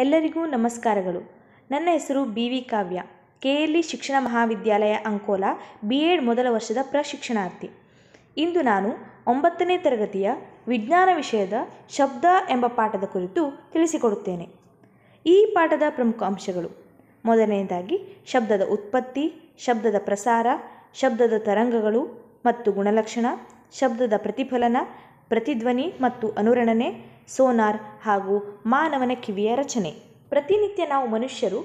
ಎಲ್ಲರಿಗೂ ನಮಸ್ಕಾರಗಳು ನನ್ನ ಹೆಸರು B V Kavya K L E ಶಿಕ್ಷಣ ಮಹಾವಿದ್ಯಾಲಯ ಅಂಕೋಲಾ ಬಿ ಎಡ್ ಮೊದಲ ವರ್ಷದ ಪ್ರಶಿಕ್ಷಣಾರ್ಥಿ ಇಂದು ನಾನು ಒಂಬತ್ತನೇ ತರಗತಿಯ ವಿಜ್ಞಾನ ವಿಷಯದ ಶಬ್ದ ಎಂಬ ಪಾಠದ ಕುರಿತು ತಿಳಿಸಿಕೊಡುತ್ತೇನೆ ಈ ಪಾಠದ ಪ್ರಮುಖ ಅಂಶಗಳು ಮೊದಲನೆಯದಾಗಿ ಶಬ್ದದ ಉತ್ಪತ್ತಿ ಶಬ್ದದ ಪ್ರಸಾರ ಶಬ್ದದ ತರಂಗಗಳು ಮತ್ತು ಗುಣಲಕ್ಷಣ ಶಬ್ದದ ಪ್ರತಿಫಲನ ಪ್ರತಿಧ್ವನಿ ಮತ್ತು ಅನುರಣನೆ ಸೋನಾರ್ ಹಾಗೂ ಮಾನವನ ಕಿವಿಯ ರಚನೆ ಪ್ರತಿನಿತ್ಯ ನಾವು ಮನುಷ್ಯರು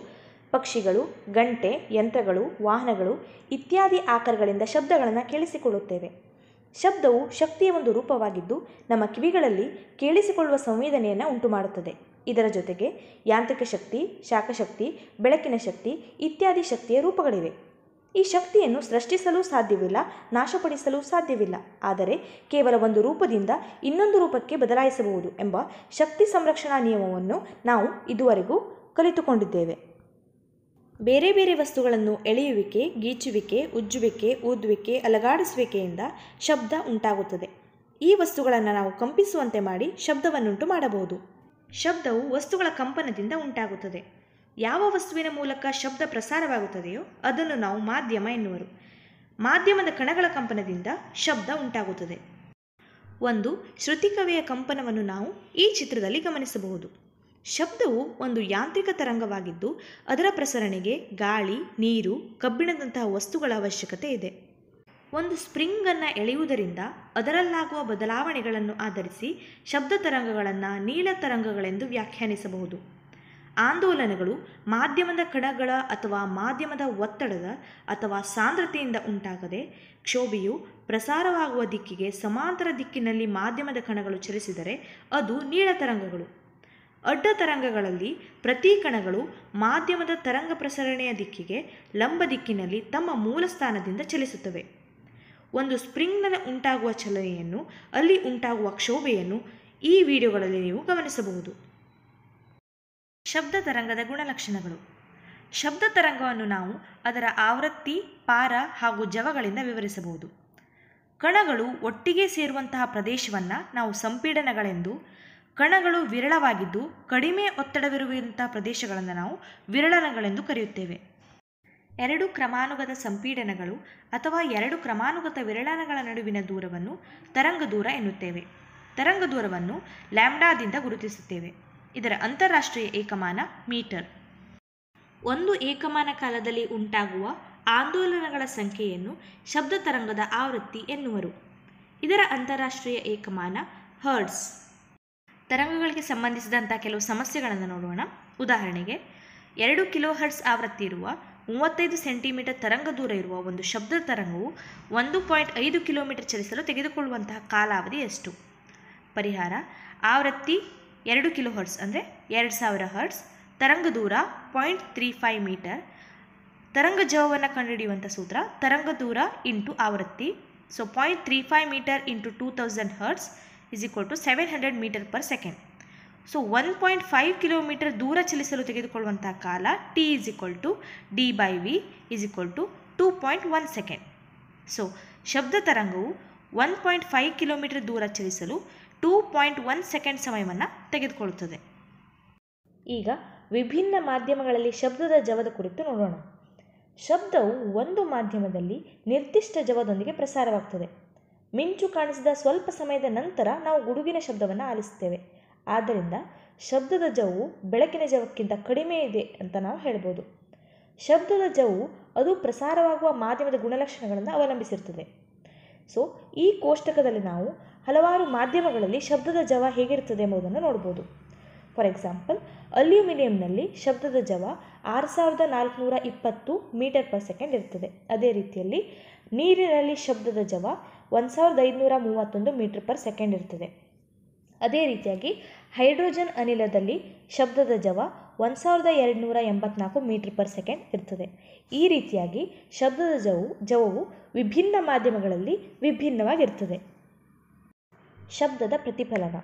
ಪಕ್ಷಿಗಳು ಗಂಟೆ ಯಂತ್ರಗಳು ವಾಹನಗಳು ಇತ್ಯಾದಿ ಆಕಾರಗಳಿಂದ ಶಬ್ದಗಳನ್ನು ಕೇಳಿಸಿಕೊಳ್ಳುತ್ತೇವೆ ಶಬ್ದವು ಶಕ್ತಿಯ ಒಂದು ರೂಪವಾಗಿದ್ದು ನಮ್ಮ ಕಿವಿಗಳಲ್ಲಿ ಕೇಳಿಸಿಕೊಳ್ಳುವ ಸಂವೇದನೆಯನ್ನು ಉಂಟುಮಾಡುತ್ತದೆ ಇದರ ಜೊತೆಗೆ ಯಾಂತ್ರಿಕ ಶಕ್ತಿ ಶಾಖಶಕ್ತಿ ಬೆಳಕಿನ ಶಕ್ತಿ ಇತ್ಯಾದಿ ಶಕ್ತಿಯ ರೂಪಗಳಿವೆ ಈ ಶಕ್ತಿಯನ್ನು ಸೃಷ್ಟಿಸಲು ಸಾಧ್ಯವಿಲ್ಲ ನಾಶಪಡಿಸಲು ಸಾಧ್ಯವಿಲ್ಲ ಆದರೆ ಕೇವಲ ಒಂದು ರೂಪದಿಂದ ಇನ್ನೊಂದು ರೂಪಕ್ಕೆ ಬದಲಾಯಿಸಬಹುದು ಎಂಬ ಶಕ್ತಿ ಸಂರಕ್ಷಣಾ ನಿಯಮವನ್ನು ನಾವು ಇದುವರೆಗೂ ಕಲಿತುಕೊಂಡಿದ್ದೇವೆ ಬೇರೆ ಬೇರೆ ವಸ್ತುಗಳನ್ನು ಎಳೆಯುವಿಕೆ ಗೀಚುವಿಕೆ ಉಜ್ಜುವಿಕೆ ಊದುವಿಕೆ ಅಲಗಾಡಿಸುವಿಕೆಯಿಂದ ಶಬ್ದ ಉಂಟಾಗುತ್ತದೆ ಈ ವಸ್ತುಗಳನ್ನು ನಾವು ಕಂಪಿಸುವಂತೆ ಮಾಡಿ ಶಬ್ದವನ್ನುಂಟು ಮಾಡಬಹುದು ಶಬ್ದವು ವಸ್ತುಗಳ ಕಂಪನದಿಂದ ಉಂಟಾಗುತ್ತದೆ ಯಾವ ವಸ್ತುವಿನ ಮೂಲಕ ಶಬ್ದ ಪ್ರಸಾರವಾಗುತ್ತದೆಯೋ ಅದನ್ನು ನಾವು ಮಾಧ್ಯಮ ಎನ್ನುವರು ಮಾಧ್ಯಮದ ಕಣಗಳ ಕಂಪನದಿಂದ ಶಬ್ದ ಉಂಟಾಗುತ್ತದೆ ಒಂದು ಶ್ರುತಿಕವೆಯ ಕಂಪನವನ್ನು ನಾವು ಈ ಚಿತ್ರದಲ್ಲಿ ಗಮನಿಸಬಹುದು ಶಬ್ದವು ಒಂದು ಯಾಂತ್ರಿಕ ತರಂಗವಾಗಿದ್ದು ಅದರ ಪ್ರಸರಣೆಗೆ ಗಾಳಿ ನೀರು ಕಬ್ಬಿಣದಂತಹ ವಸ್ತುಗಳ ಅವಶ್ಯಕತೆ ಇದೆ ಒಂದು ಸ್ಪ್ರಿಂಗನ್ನು ಎಳೆಯುವುದರಿಂದ ಅದರಲ್ಲಾಗುವ ಬದಲಾವಣೆಗಳನ್ನು ಆಧರಿಸಿ ಶಬ್ದ ತರಂಗಗಳನ್ನು ನೀಳ ತರಂಗಗಳೆಂದು ವ್ಯಾಖ್ಯಾನಿಸಬಹುದು ಆಂದೋಲನಗಳು ಮಾಧ್ಯಮದ ಕಣಗಳ ಅಥವಾ ಮಾಧ್ಯಮದ ಒತ್ತಡದ ಅಥವಾ ಸಾಂದ್ರತೆಯಿಂದ ಉಂಟಾಗದೆ ಕ್ಷೋಭೆಯು ಪ್ರಸಾರವಾಗುವ ದಿಕ್ಕಿಗೆ ಸಮಾಂತರ ದಿಕ್ಕಿನಲ್ಲಿ ಮಾಧ್ಯಮದ ಕಣಗಳು ಚಲಿಸಿದರೆ ಅದು ನೀಳ ತರಂಗಗಳು ಅಡ್ಡ ತರಂಗಗಳಲ್ಲಿ ಪ್ರತಿ ಕಣಗಳು ಮಾಧ್ಯಮದ ತರಂಗ ಪ್ರಸರಣೆಯ ದಿಕ್ಕಿಗೆ ಲಂಬ ದಿಕ್ಕಿನಲ್ಲಿ ತಮ್ಮ ಮೂಲ ಸ್ಥಾನದಿಂದ ಚಲಿಸುತ್ತವೆ ಒಂದು ಸ್ಪ್ರಿಂಗ್ನ ಉಂಟಾಗುವ ಚಲನೆಯನ್ನು ಅಲ್ಲಿ ಉಂಟಾಗುವ ಕ್ಷೋಭೆಯನ್ನು ಈ ವಿಡಿಯೋಗಳಲ್ಲಿ ನೀವು ಗಮನಿಸಬಹುದು ಶಬ್ದ ತರಂಗದ ಗುಣಲಕ್ಷಣಗಳು ಶಬ್ದ ತರಂಗವನ್ನು ನಾವು ಅದರ ಆವೃತ್ತಿ ಪಾರ ಹಾಗೂ ಜವಗಳಿಂದ ವಿವರಿಸಬಹುದು ಕಣಗಳು ಒಟ್ಟಿಗೆ ಸೇರುವಂತಹ ಪ್ರದೇಶವನ್ನು ನಾವು ಸಂಪೀಡನಗಳೆಂದು ಕಣಗಳು ವಿರಳವಾಗಿದ್ದು ಕಡಿಮೆ ಒತ್ತಡವಿರುವಂತಹ ಪ್ರದೇಶಗಳನ್ನು ನಾವು ವಿರಳನಗಳೆಂದು ಕರೆಯುತ್ತೇವೆ ಎರಡು ಕ್ರಮಾನುಗತ ಸಂಪೀಡನಗಳು ಅಥವಾ ಎರಡು ಕ್ರಮಾನುಗತ ವಿರಳನಗಳ ನಡುವಿನ ದೂರವನ್ನು ತರಂಗ ದೂರ ಎನ್ನುತ್ತೇವೆ ತರಂಗ ದೂರವನ್ನು ಲ್ಯಾಂಬ್ಡಾದಿಂದ ಗುರುತಿಸುತ್ತೇವೆ ಇದರ ಅಂತಾರಾಷ್ಟ್ರೀಯ ಏಕಮಾನ ಮೀಟರ್ ಒಂದು ಏಕಮಾನ ಕಾಲದಲ್ಲಿ ಉಂಟಾಗುವ ಆಂದೋಲನಗಳ ಸಂಖ್ಯೆಯನ್ನು ಶಬ್ದ ತರಂಗದ ಆವೃತ್ತಿ ಎನ್ನುವರು ಇದರ ಅಂತಾರಾಷ್ಟ್ರೀಯ ಏಕಮಾನ ಹರ್ಡ್ಸ್ ತರಂಗಗಳಿಗೆ ಸಂಬಂಧಿಸಿದಂಥ ಕೆಲವು ಸಮಸ್ಯೆಗಳನ್ನು ನೋಡೋಣ ಉದಾಹರಣೆಗೆ ಎರಡು ಕಿಲೋ ಹರ್ಡ್ಸ್ ಆವೃತ್ತಿ ಇರುವ ಮೂವತ್ತೈದು ಸೆಂಟಿಮೀಟರ್ ತರಂಗ ದೂರ ಇರುವ ಒಂದು ಶಬ್ದ ತರಂಗವು ಒಂದು ಪಾಯಿಂಟ್ ಐದು ಕಿಲೋಮೀಟರ್ ಚಲಿಸಲು ತೆಗೆದುಕೊಳ್ಳುವಂತಹ ಕಾಲಾವಧಿ ಎಷ್ಟು ಪರಿಹಾರ ಆವೃತ್ತಿ ಎರಡು ಕಿಲೋ ಹರ್ಟ್ಸ್ ಅಂದರೆ ಎರಡು ಸಾವಿರ ಹರ್ಟ್ಸ್ ತರಂಗ ದೂರ ಪಾಯಿಂಟ್ ತ್ರೀ ಫೈವ್ ಮೀಟರ್ ತರಂಗ ಜವವನ್ನು ಕಂಡುಹಿಡಿಯುವಂಥ ಸೂತ್ರ ತರಂಗ ದೂರ ಇಂಟು ಆವೃತ್ತಿ so point three five meter into two thousand hertz is equal to seven hundred meter per second so one point five kilometer ದೂರ ಚಲಿಸಲು ತೆಗೆದುಕೊಳ್ಳುವಂಥ ಕಾಲ T is equal to D by V is equal to two point one second so ಶಬ್ದ ತರಂಗವು one point five kilometer ದೂರ ಚಲಿಸಲು two point one second ಸಮಯವನ್ನು ತೆಗೆದುಕೊಳ್ಳುತ್ತದೆ ಈಗ ವಿಭಿನ್ನ ಮಾಧ್ಯಮಗಳಲ್ಲಿ ಶಬ್ದದ ಜವದ ಕುರಿತು ನೋಡೋಣ ಶಬ್ದವು ಒಂದು ಮಾಧ್ಯಮದಲ್ಲಿ ನಿರ್ದಿಷ್ಟ ಜವದೊಂದಿಗೆ ಪ್ರಸಾರವಾಗ್ತದೆ ಮಿಂಚು ಕಾಣಿಸಿದ ಸ್ವಲ್ಪ ಸಮಯದ ನಂತರ ನಾವು ಗುಡುಗಿನ ಶಬ್ದವನ್ನು ಆಲಿಸ್ತೇವೆ ಆದ್ದರಿಂದ ಶಬ್ದದ ಜವು ಬೆಳಕಿನ ಜವಕ್ಕಿಂತ ಕಡಿಮೆ ಇದೆ ಅಂತ ನಾವು ಹೇಳ್ಬೋದು ಶಬ್ದದ ಜವು ಅದು ಪ್ರಸಾರವಾಗುವ ಮಾಧ್ಯಮದ ಗುಣಲಕ್ಷಣಗಳನ್ನು ಅವಲಂಬಿಸಿರ್ತದೆ ಸೊ ಈ ಕೋಷ್ಟಕದಲ್ಲಿ ನಾವು ಹಲವಾರು ಮಾಧ್ಯಮಗಳಲ್ಲಿ ಶಬ್ದದ ಜವ ಹೇಗಿರುತ್ತದೆ ಎಂಬುದನ್ನು ನೋಡ್ಬೋದು ಫಾರ್ ಎಕ್ಸಾಂಪಲ್ ಅಲ್ಯೂಮಿನಿಯಂನಲ್ಲಿ ಶಬ್ದದ ಜವ ಆರು ಸಾವಿರದ ನಾಲ್ಕುನೂರ ಇಪ್ಪತ್ತು ಮೀಟರ್ ಪರ್ ಸೆಕೆಂಡ್ ಇರ್ತದೆ ಅದೇ ರೀತಿಯಲ್ಲಿ ನೀರಿನಲ್ಲಿ ಶಬ್ದದ ಜವ ಒಂದು ಸಾವಿರದ ಐದುನೂರ ಮೂವತ್ತೊಂದು ಮೀಟರ್ ಪರ್ ಸೆಕೆಂಡ್ ಇರ್ತದೆ ಅದೇ ರೀತಿಯಾಗಿ ಹೈಡ್ರೋಜನ್ ಅನಿಲದಲ್ಲಿ ಶಬ್ದದ ಜವ ಒಂದು ಸಾವಿರದ ಎರಡುನೂರ ಎಂಬತ್ನಾಲ್ಕು ಮೀಟರ್ ಪರ್ ಸೆಕೆಂಡ್ ಇರ್ತದೆ ಈ ರೀತಿಯಾಗಿ ಶಬ್ದದ ಜವು ಜವವು ವಿಭಿನ್ನ ಮಾಧ್ಯಮಗಳಲ್ಲಿ ವಿಭಿನ್ನವಾಗಿರ್ತದೆ ಶಬ್ದದ ಪ್ರತಿಫಲನ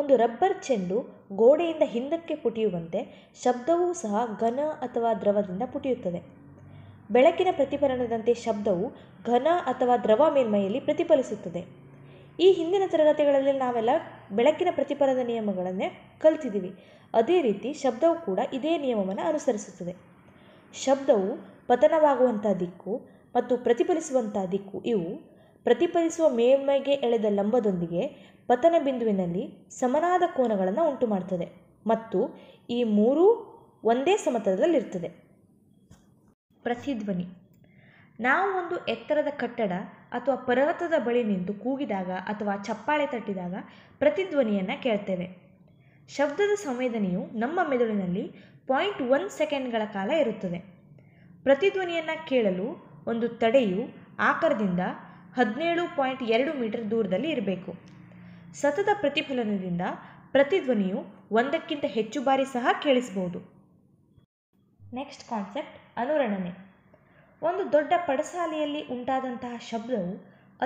ಒಂದು ರಬ್ಬರ್ ಚೆಂಡು ಗೋಡೆಯಿಂದ ಹಿಂದಕ್ಕೆ ಪುಟಿಯುವಂತೆ ಶಬ್ದವೂ ಸಹ ಘನ ಅಥವಾ ದ್ರವದಿಂದ ಪುಟಿಯುತ್ತದೆ ಬೆಳಕಿನ ಪ್ರತಿಫಲನದಂತೆ ಶಬ್ದವು ಘನ ಅಥವಾ ದ್ರವ ಮೇಲ್ಮೈಯಲ್ಲಿ ಪ್ರತಿಫಲಿಸುತ್ತದೆ ಈ ಹಿಂದಿನ ತರಗತಿಗಳಲ್ಲಿ ನಾವೆಲ್ಲ ಬೆಳಕಿನ ಪ್ರತಿಫಲನ ನಿಯಮಗಳನ್ನೇ ಕಲ್ತಿದ್ದೀವಿ ಅದೇ ರೀತಿ ಶಬ್ದವು ಕೂಡ ಇದೇ ನಿಯಮವನ್ನು ಅನುಸರಿಸುತ್ತದೆ ಶಬ್ದವು ಪತನವಾಗುವಂಥ ದಿಕ್ಕು ಮತ್ತು ಪ್ರತಿಫಲಿಸುವಂಥ ದಿಕ್ಕು ಇವು ಪ್ರತಿಫಲಿಸುವ ಮೇಲ್ಮೈಗೆ ಎಳೆದ ಲಂಬದೊಂದಿಗೆ ಪತನ ಬಿಂದುವಿನಲ್ಲಿ ಸಮನಾದ ಕೋನಗಳನ್ನು ಉಂಟುಮಾಡುತ್ತದೆ ಮತ್ತು ಈ ಮೂರೂ ಒಂದೇ ಸಮತಲದಲ್ಲಿರುತ್ತದೆ ಪ್ರತಿಧ್ವನಿ ನಾವು ಒಂದು ಎತ್ತರದ ಕಟ್ಟಡ ಅಥವಾ ಪರ್ವತದ ಬಳಿ ನಿಂತು ಕೂಗಿದಾಗ ಅಥವಾ ಚಪ್ಪಾಳೆ ತಟ್ಟಿದಾಗ ಪ್ರತಿಧ್ವನಿಯನ್ನು ಕೇಳ್ತೇವೆ ಶಬ್ದದ ಸಂವೇದನೆಯು ನಮ್ಮ ಮೆದುಳಿನಲ್ಲಿ ಪಾಯಿಂಟ್ ಒನ್ ಸೆಕೆಂಡ್ಗಳ ಕಾಲ ಇರುತ್ತದೆ ಪ್ರತಿಧ್ವನಿಯನ್ನು ಕೇಳಲು ಒಂದು ತಡೆಯು ಆಕಾರದಿಂದ ಹದಿನೇಳು ಪಾಯಿಂಟ್ ಎರಡು ಮೀಟರ್ ದೂರದಲ್ಲಿ ಇರಬೇಕು ಸತತ ಪ್ರತಿಫಲನದಿಂದ ಪ್ರತಿಧ್ವನಿಯು ಒಂದಕ್ಕಿಂತ ಹೆಚ್ಚು ಬಾರಿ ಸಹ ಕೇಳಿಸಬಹುದು ನೆಕ್ಸ್ಟ್ ಕಾನ್ಸೆಪ್ಟ್ ಅನುರಣನೆ ಒಂದು ದೊಡ್ಡ ಪಡಸಾಲೆಯಲ್ಲಿ ಉಂಟಾದಂತಹ ಶಬ್ದವು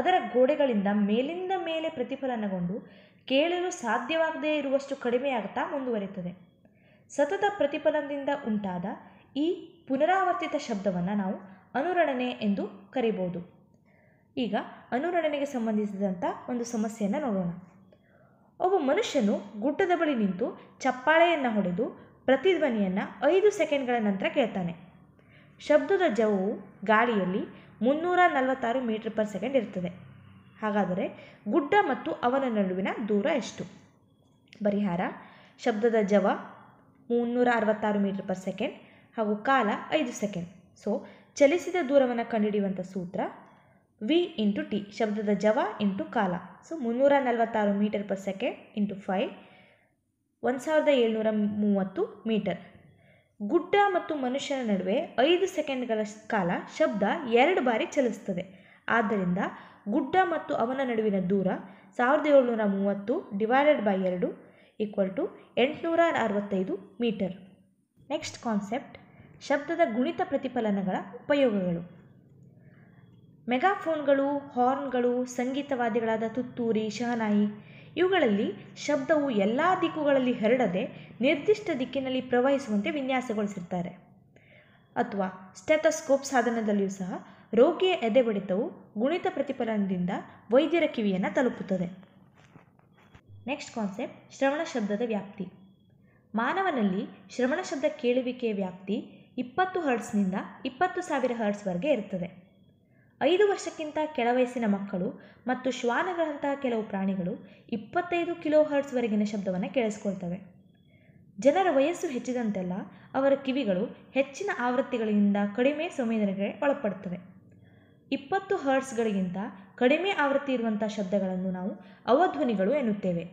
ಅದರ ಗೋಡೆಗಳಿಂದ ಮೇಲಿಂದ ಮೇಲೆ ಪ್ರತಿಫಲನಗೊಂಡು ಕೇಳಲು ಸಾಧ್ಯವಾಗದೇ ಇರುವಷ್ಟು ಕಡಿಮೆಯಾಗುತ್ತಾ ಮುಂದುವರಿಯುತ್ತದೆ ಸತತ ಪ್ರತಿಫಲನದಿಂದ ಉಂಟಾದ ಈ ಪುನರಾವರ್ತಿತ ಶಬ್ದವನ್ನು ನಾವು ಅನುರಣನೆ ಎಂದು ಕರಿಬೋದು ಈಗ ಅನುರಣನೆಗೆ ಸಂಬಂಧಿಸಿದಂಥ ಒಂದು ಸಮಸ್ಯೆಯನ್ನು ನೋಡೋಣ ಒಬ್ಬ ಮನುಷ್ಯನು ಗುಡ್ಡದ ಬಳಿ ನಿಂತು ಚಪ್ಪಾಳೆಯನ್ನು ಹೊಡೆದು ಪ್ರತಿಧ್ವನಿಯನ್ನು ಐದು ಸೆಕೆಂಡ್ಗಳ ನಂತರ ಕೇಳ್ತಾನೆ ಶಬ್ದದ ಜವವು ಗಾಳಿಯಲ್ಲಿ ಮುನ್ನೂರ ನಲವತ್ತಾರು ಮೀಟರ್ ಪರ್ ಸೆಕೆಂಡ್ ಇರ್ತದೆ ಹಾಗಾದರೆ ಗುಡ್ಡ ಮತ್ತು ಅವನ ನಡುವಿನ ದೂರ ಎಷ್ಟು ಪರಿಹಾರ ಶಬ್ದದ ಜವ ಮುನ್ನೂರ ಅರವತ್ತಾರು ಮೀಟರ್ ಪರ್ ಸೆಕೆಂಡ್ ಹಾಗೂ ಕಾಲ ಐದು ಸೆಕೆಂಡ್ ಸೊ ಚಲಿಸಿದ ದೂರವನ್ನು ಕಂಡುಹಿಡಿಯುವಂಥ ಸೂತ್ರ ವಿ ಇಂಟು ಟಿ ಶಬ್ದದ ಜವ ಇಂಟು ಕಾಲ ಸೊ ಮುನ್ನೂರ ನಲವತ್ತಾರು meter per second into five ಒಂದು ಸಾವಿರದ ಏಳ್ನೂರ ಮೂವತ್ತು ಮೀಟರ್ ಗುಡ್ಡ ಮತ್ತು ಮನುಷ್ಯನ ನಡುವೆ ಐದು ಸೆಕೆಂಡ್ಗಳ ಕಾಲ ಶಬ್ದ ಎರಡು ಬಾರಿ ಚಲಿಸ್ತದೆ ಆದ್ದರಿಂದ ಗುಡ್ಡ ಮತ್ತು ಅವನ ನಡುವಿನ ದೂರ ಸಾವಿರದ ಏಳ್ನೂರ ಮೂವತ್ತು ಡಿವೈಡೆಡ್ ಬೈ ಎರಡು ಈಕ್ವಲ್ ಟು ಎಂಟುನೂರ ಅರವತ್ತೈದು ಮೀಟರ್ ನೆಕ್ಸ್ಟ್ ಕಾನ್ಸೆಪ್ಟ್ ಶಬ್ದದ ಗುಣಿತ ಪ್ರತಿಫಲನಗಳ ಉಪಯೋಗಗಳು ಮೆಗಾಫೋನ್ಗಳು ಹಾರ್ನ್ಗಳು ಸಂಗೀತವಾದಿಗಳಾದ ತುತ್ತೂರಿ ಶಹನಾಯಿ ಇವುಗಳಲ್ಲಿ ಶಬ್ದವು ಎಲ್ಲ ದಿಕ್ಕುಗಳಲ್ಲಿ ಹರಡದೆ ನಿರ್ದಿಷ್ಟ ದಿಕ್ಕಿನಲ್ಲಿ ಪ್ರವಹಿಸುವಂತೆ ವಿನ್ಯಾಸಗೊಳಿಸಿರ್ತಾರೆ ಅಥವಾ ಸ್ಟೆಥೋಸ್ಕೋಪ್ ಸಾಧನದಲ್ಲಿಯೂ ಸಹ ರೋಗಿಯ ಎದೆ ಬಡಿತವು ಗುಣಿತ ಪ್ರತಿಫಲನದಿಂದ ವೈದ್ಯರ ಕಿವಿಯನ್ನು ತಲುಪುತ್ತದೆ ನೆಕ್ಸ್ಟ್ ಕಾನ್ಸೆಪ್ಟ್ ಶ್ರವಣ ಶಬ್ದದ ವ್ಯಾಪ್ತಿ ಮಾನವನಲ್ಲಿ ಶ್ರವಣ ಶಬ್ದ ಕೇಳುವಿಕೆಯ ವ್ಯಾಪ್ತಿ ಇಪ್ಪತ್ತು ಹರ್ಟ್ಸ್ನಿಂದ ಇಪ್ಪತ್ತು ಸಾವಿರ ಹರ್ಟ್ಸ್ವರೆಗೆ ಇರುತ್ತದೆ ಐದು ವರ್ಷಕ್ಕಿಂತ ಕೆಳವಯಸ್ಸಿನ ಮಕ್ಕಳು ಮತ್ತು ಶ್ವಾನಗಳಂತಹ ಕೆಲವು ಪ್ರಾಣಿಗಳು ಇಪ್ಪತ್ತೈದು ಕಿಲೋ ಹರ್ಟ್ಸ್ವರೆಗಿನ ಶಬ್ದವನ್ನು ಕೇಳಿಸ್ಕೊಳ್ತವೆ ಜನರ ವಯಸ್ಸು ಹೆಚ್ಚಿದಂತೆಲ್ಲ ಅವರ ಕಿವಿಗಳು ಹೆಚ್ಚಿನ ಆವೃತ್ತಿಗಳಿಂದ ಕಡಿಮೆ ಸಂವೇದನೆಗೆ ಒಳಪಡುತ್ತವೆ ಇಪ್ಪತ್ತು ಹರ್ಟ್ಸ್ಗಳಿಗಿಂತ ಕಡಿಮೆ ಆವೃತ್ತಿ ಇರುವಂಥ ಶಬ್ದಗಳನ್ನು ನಾವು ಅವಧ್ವನಿಗಳು ಎನ್ನುತ್ತೇವೆ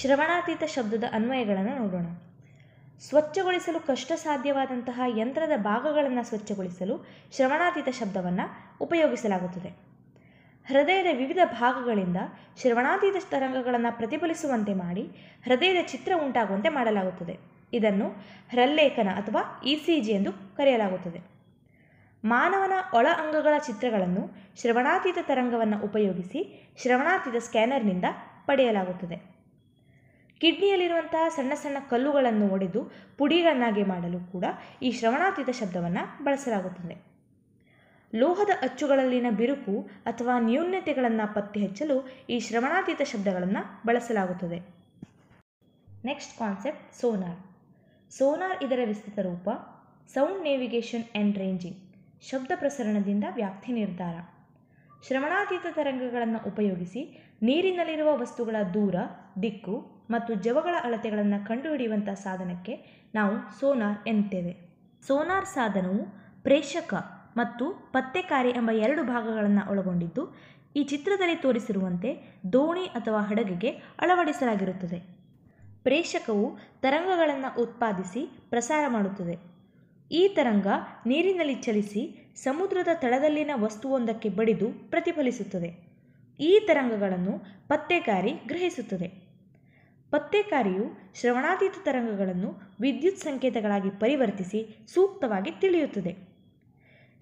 ಶ್ರವಣಾತೀತ ಶಬ್ದದ ಅನ್ವಯಗಳನ್ನು ನೋಡೋಣ ಸ್ವಚ್ಛಗೊಳಿಸಲು ಕಷ್ಟ ಸಾಧ್ಯವಾದಂತಹ ಯಂತ್ರದ ಭಾಗಗಳನ್ನು ಸ್ವಚ್ಛಗೊಳಿಸಲು ಶ್ರವಣಾತೀತ ಶಬ್ದವನ್ನು ಉಪಯೋಗಿಸಲಾಗುತ್ತದೆ ಹೃದಯದ ವಿವಿಧ ಭಾಗಗಳಿಂದ ಶ್ರವಣಾತೀತ ತರಂಗಗಳನ್ನು ಪ್ರತಿಫಲಿಸುವಂತೆ ಮಾಡಿ ಹೃದಯದ ಚಿತ್ರ ಉಂಟಾಗುವಂತೆ ಮಾಡಲಾಗುತ್ತದೆ ಇದನ್ನು ಹೃಲ್ಲೇಖನ ಅಥವಾ ಇ ಸಿ ಜಿ ಎಂದು ಕರೆಯಲಾಗುತ್ತದೆ ಮಾನವನ ಒಳ ಅಂಗಗಳ ಚಿತ್ರಗಳನ್ನು ಶ್ರವಣಾತೀತ ತರಂಗವನ್ನು ಉಪಯೋಗಿಸಿ ಶ್ರವಣಾತೀತ ಸ್ಕ್ಯಾನರ್ನಿಂದ ಪಡೆಯಲಾಗುತ್ತದೆ ಕಿಡ್ನಿಯಲ್ಲಿರುವಂತಹ ಸಣ್ಣ ಸಣ್ಣ ಕಲ್ಲುಗಳನ್ನು ಒಡೆದು ಪುಡಿಗಳನ್ನಾಗಿ ಮಾಡಲು ಕೂಡ ಈ ಶ್ರವಣಾತೀತ ಶಬ್ದವನ್ನು ಬಳಸಲಾಗುತ್ತದೆ ಲೋಹದ ಅಚ್ಚುಗಳಲ್ಲಿನ ಬಿರುಕು ಅಥವಾ ನ್ಯೂನ್ಯತೆಗಳನ್ನು ಪತ್ತೆ ಹಚ್ಚಲು ಈ ಶ್ರವಣಾತೀತ ಶಬ್ದಗಳನ್ನು ಬಳಸಲಾಗುತ್ತದೆ ನೆಕ್ಸ್ಟ್ ಕಾನ್ಸೆಪ್ಟ್ ಸೋನಾರ್ ಸೋನಾರ್ ಇದರ ವಿಸ್ತೃತ ರೂಪ ಸೌಂಡ್ ನೇವಿಗೇಷನ್ ಆ್ಯಂಡ್ ರೇಂಜಿಂಗ್ ಶಬ್ದ ಪ್ರಸರಣದಿಂದ ವ್ಯಾಪ್ತಿ ನಿರ್ಧಾರ ಶ್ರವಣಾತೀತ ತರಂಗಗಳನ್ನು ಉಪಯೋಗಿಸಿ ನೀರಿನಲ್ಲಿರುವ ವಸ್ತುಗಳ ದೂರ ದಿಕ್ಕು ಮತ್ತು ಜವಗಳ ಅಳತೆಗಳನ್ನು ಕಂಡುಹಿಡಿಯುವಂಥ ಸಾಧನಕ್ಕೆ ನಾವು ಸೋನಾರ್ ಎನ್ನುತ್ತೇವೆ ಸೋನಾರ್ ಸಾಧನವು ಪ್ರೇಕ್ಷಕ ಮತ್ತು ಪತ್ತೆಕಾರಿ ಎಂಬ ಎರಡು ಭಾಗಗಳನ್ನು ಒಳಗೊಂಡಿದ್ದು ಈ ಚಿತ್ರದಲ್ಲಿ ತೋರಿಸಿರುವಂತೆ ದೋಣಿ ಅಥವಾ ಹಡಗಿಗೆ ಅಳವಡಿಸಲಾಗಿರುತ್ತದೆ ಪ್ರೇಕ್ಷಕವು ತರಂಗಗಳನ್ನು ಉತ್ಪಾದಿಸಿ ಪ್ರಸಾರ ಮಾಡುತ್ತದೆ ಈ ತರಂಗ ನೀರಿನಲ್ಲಿ ಚಲಿಸಿ ಸಮುದ್ರದ ತಳದಲ್ಲಿನ ವಸ್ತುವೊಂದಕ್ಕೆ ಬಡಿದು ಪ್ರತಿಫಲಿಸುತ್ತದೆ ಈ ತರಂಗಗಳನ್ನು ಪತ್ತೆಕಾರಿ ಗ್ರಹಿಸುತ್ತದೆ ಪತ್ತೆಕಾರಿಯು ಶ್ರವಣಾತೀತ ತರಂಗಗಳನ್ನು ವಿದ್ಯುತ್ ಸಂಕೇತಗಳಾಗಿ ಪರಿವರ್ತಿಸಿ ಸೂಕ್ತವಾಗಿ ತಿಳಿಯುತ್ತದೆ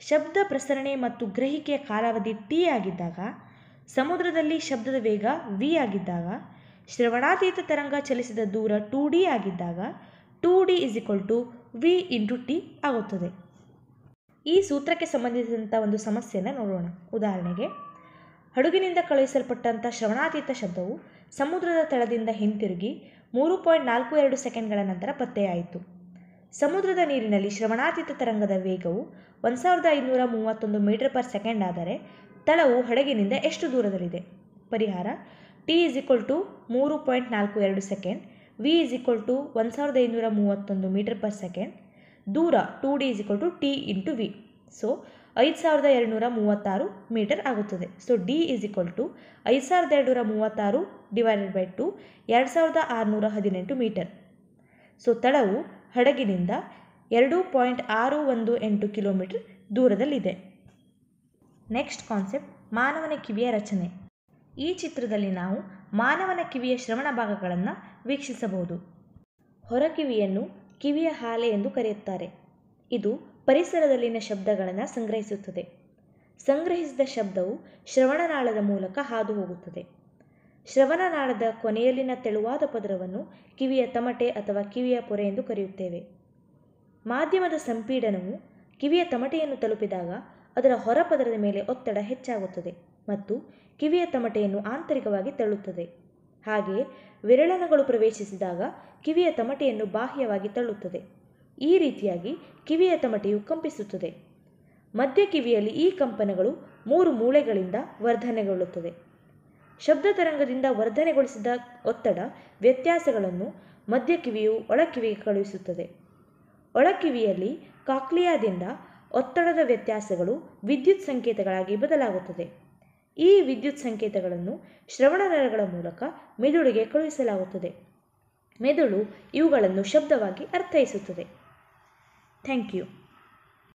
ಶಬ್ದ ಪ್ರಸರಣೆ ಮತ್ತು ಗ್ರಹಿಕೆಯ ಕಾಲಾವಧಿ ಟಿ ಆಗಿದ್ದಾಗ ಸಮುದ್ರದಲ್ಲಿ ಶಬ್ದದ ವೇಗ ವಿ ಆಗಿದ್ದಾಗ ಶ್ರವಣಾತೀತ ತರಂಗ ಚಲಿಸಿದ ದೂರ ಟು ಡಿ ಆಗಿದ್ದಾಗ two D is equal to V into T ಆಗುತ್ತದೆ ಈ ಸೂತ್ರಕ್ಕೆ ಸಂಬಂಧಿಸಿದಂಥ ಒಂದು ಸಮಸ್ಯೆಯನ್ನು ನೋಡೋಣ ಉದಾಹರಣೆಗೆ ಹಡಗಿನಿಂದ ಕಳುಹಿಸಲ್ಪಟ್ಟಂಥ ಶ್ರವಣಾತೀತ ಶಬ್ದವು ಸಮುದ್ರದ ತಳದಿಂದ ಹಿಂತಿರುಗಿ ಮೂರು ಪಾಯಿಂಟ್ ನಾಲ್ಕು ಎರಡು ಸೆಕೆಂಡ್ಗಳ ನಂತರ ಪತ್ತೆಯಾಯಿತು ಸಮುದ್ರದ ನೀರಿನಲ್ಲಿ ಶ್ರವಣಾತೀತ ತರಂಗದ ವೇಗವು ಒಂದು ಸಾವಿರದ ಐನೂರ ಮೂವತ್ತೊಂದು ಮೀಟರ್ ಪರ್ ಸೆಕೆಂಡ್ ಆದರೆ ತಳವು ಹಡಗಿನಿಂದ ಎಷ್ಟು ದೂರದಲ್ಲಿದೆ ಪರಿಹಾರ ಟಿ ಇಸ್ ಈಕ್ವಲ್ ಟು ಮೂರು ಪಾಯಿಂಟ್ ನಾಲ್ಕು ಎರಡು second V is equal to ಒಂದು ಸಾವಿರದ ಐನೂರ ಮೂವತ್ತೊಂದು ಮೀಟರ್ ಪರ್ ಸೆಕೆಂಡ್ ದೂರ two D is equal to T into V so ಐದು ಸಾವಿರದ ಎರಡುನೂರ ಮೂವತ್ತಾರು ಮೀಟರ್ ಆಗುತ್ತದೆ so D is equal to ಐದು ಸಾವಿರದ ಎರಡುನೂರ ಮೂವತ್ತಾರು ಡಿವೈಡೆಡ್ ಬೈ ಟು ಎರಡು ಸಾವಿರದ ಆರುನೂರ ಹದಿನೆಂಟು ಮೀಟರ್ ಸೊ ತಳವು ಹಡಗಿನಿಂದ ಎರಡು ಪಾಯಿಂಟ್ ಆರು ಒಂದು ಎಂಟು ಕಿಲೋಮೀಟರ್ ದೂರದಲ್ಲಿದೆ ನೆಕ್ಸ್ಟ್ ಕಾನ್ಸೆಪ್ಟ್ ಮಾನವನ ಕಿವಿಯ ರಚನೆ ಈ ಚಿತ್ರದಲ್ಲಿ ನಾವು ಮಾನವನ ಕಿವಿಯ ಶ್ರವಣ ಭಾಗಗಳನ್ನು ವೀಕ್ಷಿಸಬಹುದು ಹೊರಕಿವಿಯನ್ನು ಕಿವಿಯ ಹಾಲೆ ಎಂದು ಕರೆಯುತ್ತಾರೆ ಇದು ಪರಿಸರದಲ್ಲಿನ ಶಬ್ದಗಳನ್ನು ಸಂಗ್ರಹಿಸುತ್ತದೆ ಸಂಗ್ರಹಿಸಿದ ಶಬ್ದವು ಶ್ರವಣನಾಳದ ಮೂಲಕ ಹಾದು ಹೋಗುತ್ತದೆ ಶ್ರವಣನಾಳದ ಕೊನೆಯಲ್ಲಿನ ತೆಳುವಾದ ಪದರವನ್ನು ಕಿವಿಯ ತಮಟೆ ಅಥವಾ ಕಿವಿಯ ಪೊರೆ ಎಂದು ಕರೆಯುತ್ತೇವೆ ಮಾಧ್ಯಮದ ಸಂಪೀಡನವು ಕಿವಿಯ ತಮಟೆಯನ್ನು ತಲುಪಿದಾಗ ಅದರ ಹೊರಪದರದ ಮೇಲೆ ಒತ್ತಡ ಹೆಚ್ಚಾಗುತ್ತದೆ ಮತ್ತು ಕಿವಿಯ ತಮಟೆಯನ್ನು ಆಂತರಿಕವಾಗಿ ತಳ್ಳುತ್ತದೆ ಹಾಗೆ ವಿರಳನಗಳು ಪ್ರವೇಶಿಸಿದಾಗ ಕಿವಿಯ ತಮಟೆಯನ್ನು ಬಾಹ್ಯವಾಗಿ ತಳ್ಳುತ್ತದೆ ಈ ರೀತಿಯಾಗಿ ಕಿವಿಯ ತಮಟೆಯು ಕಂಪಿಸುತ್ತದೆ ಮಧ್ಯ ಕಿವಿಯಲ್ಲಿ ಈ ಕಂಪನಗಳು ಮೂರು ಮೂಳೆಗಳಿಂದ ವರ್ಧನೆಗೊಳ್ಳುತ್ತದೆ ಶಬ್ದ ತರಂಗದಿಂದ ವರ್ಧನೆಗೊಳಿಸಿದ ಒತ್ತಡ ವ್ಯತ್ಯಾಸಗಳನ್ನು ಮಧ್ಯ ಕಿವಿಯು ಒಳಕಿವಿಗೆ ಕಳುಹಿಸುತ್ತದೆ ಒಳಕಿವಿಯಲ್ಲಿ ಕಾಕ್ಲಿಯಾದಿಂದ ಒತ್ತಡದ ವ್ಯತ್ಯಾಸಗಳು ವಿದ್ಯುತ್ ಸಂಕೇತಗಳಾಗಿ ಬದಲಾಗುತ್ತದೆ ಈ ವಿದ್ಯುತ್ ಸಂಕೇತಗಳನ್ನು ಶ್ರವಣನರಗಳ ಮೂಲಕ ಮೆದುಳಿಗೆ ಕಳುಹಿಸಲಾಗುತ್ತದೆ ಮೆದುಳು ಇವುಗಳನ್ನು ಶಬ್ದವಾಗಿ ಅರ್ಥೈಸುತ್ತದೆ ಥ್ಯಾಂಕ್ ಯು